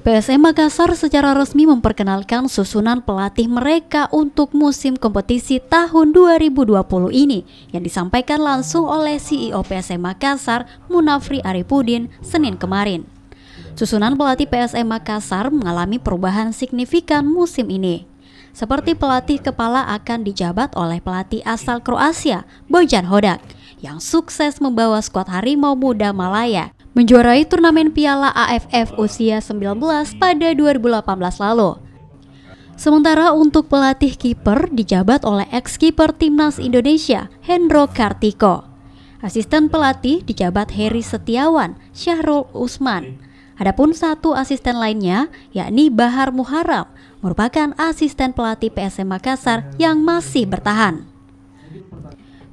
PSM Makassar secara resmi memperkenalkan susunan pelatih mereka untuk musim kompetisi tahun 2020 ini yang disampaikan langsung oleh CEO PSM Makassar Munafri Aripudin Senin kemarin. Susunan pelatih PSM Makassar mengalami perubahan signifikan musim ini. Seperti pelatih kepala akan dijabat oleh pelatih asal Kroasia, Bojan Hodak, yang sukses membawa skuad Harimau Muda Malaya menjuarai turnamen Piala AFF usia 19 pada 2018 lalu. Sementara untuk pelatih kiper dijabat oleh ex-kiper timnas Indonesia, Hendro Kartiko. Asisten pelatih dijabat Heri Setiawan, Syahrul Usman. Adapun satu asisten lainnya, yakni Bahar Muharram, merupakan asisten pelatih PSM Makassar yang masih bertahan.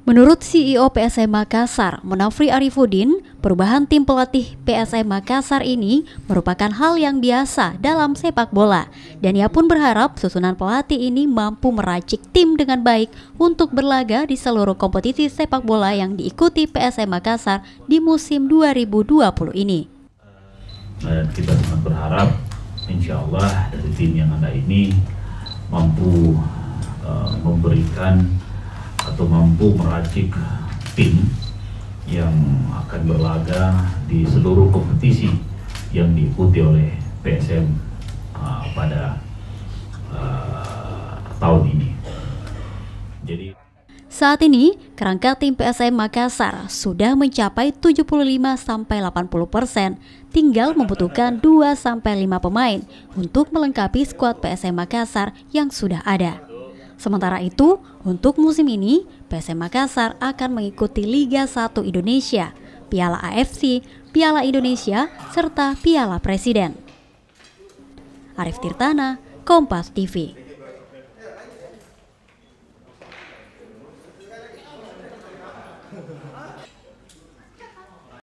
Menurut CEO PSM Makassar, Munafri Arifudin, Perubahan tim pelatih PSM Makassar ini merupakan hal yang biasa dalam sepak bola dan ia pun berharap susunan pelatih ini mampu meracik tim dengan baik untuk berlaga di seluruh kompetisi sepak bola yang diikuti PSM Makassar di musim 2020 ini. Dan kita sangat berharap insya Allah dari tim yang ada ini mampu uh, memberikan atau mampu meracik tim yang akan berlaga di seluruh kompetisi yang diikuti oleh PSM uh, pada uh, tahun ini. Jadi saat ini, kerangka tim PSM Makassar sudah mencapai 75-80 sampai persen, tinggal membutuhkan 2-5 pemain untuk melengkapi skuad PSM Makassar yang sudah ada. Sementara itu, untuk musim ini, PSM Makassar akan mengikuti Liga 1 Indonesia, Piala AFC, Piala Indonesia, serta Piala Presiden. Arif Tirtana, Kompas TV.